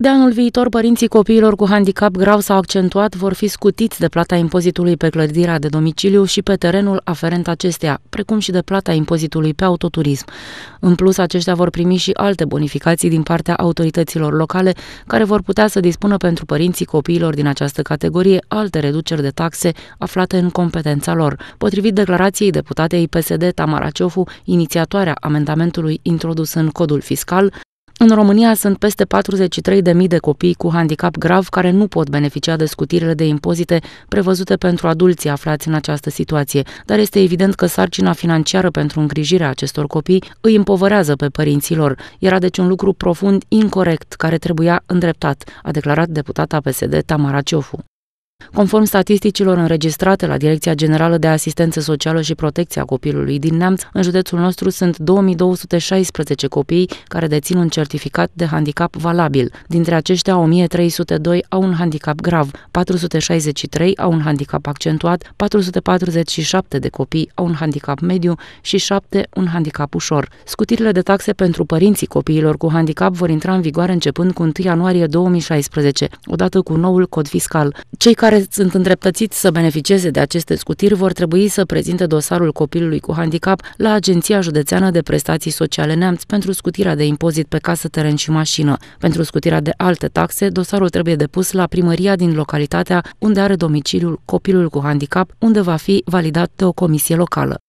De anul viitor, părinții copiilor cu handicap grav sau accentuat vor fi scutiți de plata impozitului pe clădirea de domiciliu și pe terenul aferent acesteia, precum și de plata impozitului pe autoturism. În plus, aceștia vor primi și alte bonificații din partea autorităților locale, care vor putea să dispună pentru părinții copiilor din această categorie alte reduceri de taxe aflate în competența lor. Potrivit declarației deputatei PSD Tamara Ciofu, inițiatoarea amendamentului introdus în codul fiscal, în România sunt peste 43.000 de copii cu handicap grav care nu pot beneficia de scutirile de impozite prevăzute pentru adulții aflați în această situație, dar este evident că sarcina financiară pentru îngrijirea acestor copii îi împovărează pe părinților. Era deci un lucru profund incorrect care trebuia îndreptat, a declarat deputata PSD Tamara Ciofu. Conform statisticilor înregistrate la Direcția Generală de Asistență Socială și Protecția Copilului din Neamț, în județul nostru sunt 2216 copii care dețin un certificat de handicap valabil. Dintre aceștia, 1302 au un handicap grav, 463 au un handicap accentuat, 447 de copii au un handicap mediu și 7 un handicap ușor. Scutirile de taxe pentru părinții copiilor cu handicap vor intra în vigoare începând cu 1 ianuarie 2016, odată cu noul cod fiscal. Cei care care sunt îndreptățiți să beneficieze de aceste scutiri vor trebui să prezinte dosarul copilului cu handicap la Agenția Județeană de Prestații Sociale Neamț pentru scutirea de impozit pe casă, teren și mașină. Pentru scutirea de alte taxe, dosarul trebuie depus la primăria din localitatea unde are domiciliul copilul cu handicap, unde va fi validat de o comisie locală.